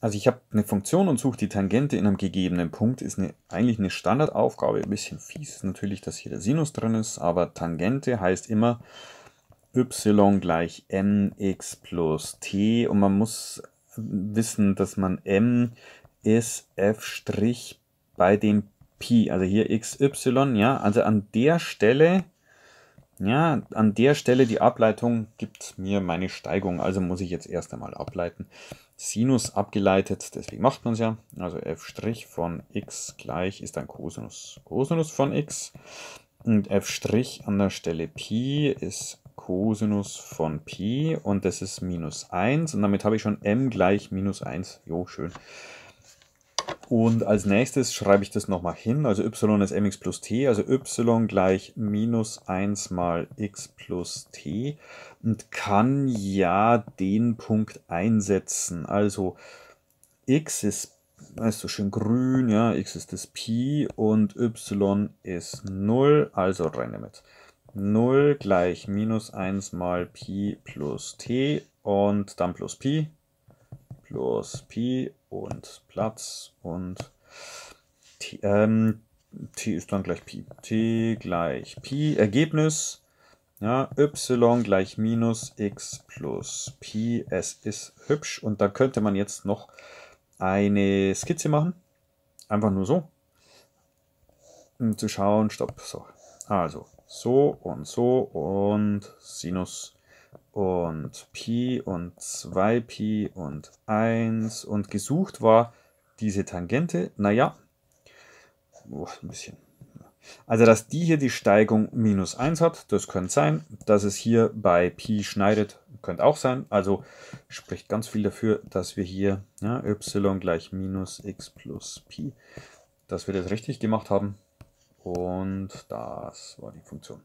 Also ich habe eine Funktion und suche die Tangente in einem gegebenen Punkt, ist eine, eigentlich eine Standardaufgabe, ein bisschen fies natürlich, dass hier der Sinus drin ist, aber Tangente heißt immer y gleich mx plus t und man muss wissen, dass man m ist f' bei dem Pi, also hier xy, ja, also an der Stelle ja, an der Stelle die Ableitung gibt mir meine Steigung, also muss ich jetzt erst einmal ableiten. Sinus abgeleitet, deswegen macht man es ja. Also f' von x gleich ist dann Cosinus, Cosinus von x. Und f' an der Stelle pi ist Cosinus von pi und das ist minus 1. Und damit habe ich schon m gleich minus 1. Jo, schön. Und als nächstes schreibe ich das nochmal hin. Also y ist mx plus t, also y gleich minus 1 mal x plus t. Und kann ja den Punkt einsetzen. Also x ist, ist so schön grün, ja, x ist das Pi und y ist 0, also rein damit. 0 gleich minus 1 mal Pi plus t und dann plus Pi plus Pi und Platz und T, ähm, T ist dann gleich Pi. T gleich Pi. Ergebnis, ja, y gleich minus x plus Pi. Es ist hübsch. Und da könnte man jetzt noch eine Skizze machen. Einfach nur so. Um zu schauen, stopp, so. Also, so und so und Sinus und Pi und 2Pi und 1 und gesucht war diese Tangente, naja, oh, ein bisschen. Also, dass die hier die Steigung minus 1 hat, das könnte sein. Dass es hier bei Pi schneidet, könnte auch sein. Also spricht ganz viel dafür, dass wir hier ja, y gleich minus x plus Pi, dass wir das richtig gemacht haben. Und das war die Funktion.